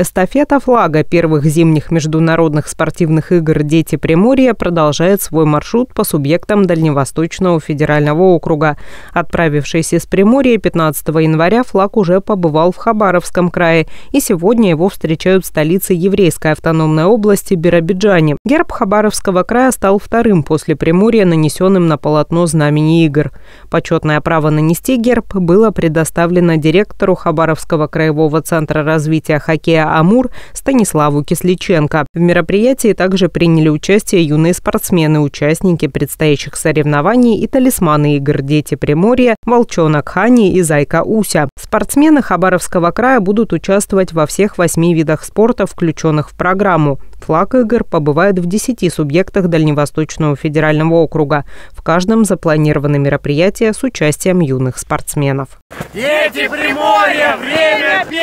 Эстафета флага первых зимних международных спортивных игр «Дети Приморья» продолжает свой маршрут по субъектам Дальневосточного федерального округа. Отправившийся из Приморья 15 января, флаг уже побывал в Хабаровском крае, и сегодня его встречают в столице Еврейской автономной области Биробиджане. Герб Хабаровского края стал вторым после Приморья, нанесенным на полотно знамени игр. Почетное право нанести герб было предоставлено директору Хабаровского краевого центра развития хоккея Амур» Станиславу Кисличенко. В мероприятии также приняли участие юные спортсмены, участники предстоящих соревнований и талисманы игр «Дети Приморья», «Волчонок Хани» и «Зайка Уся». Спортсмены Хабаровского края будут участвовать во всех восьми видах спорта, включенных в программу. Флаг игр побывает в 10 субъектах Дальневосточного федерального округа. В каждом запланированы мероприятия с участием юных спортсменов. Дети Приморья, время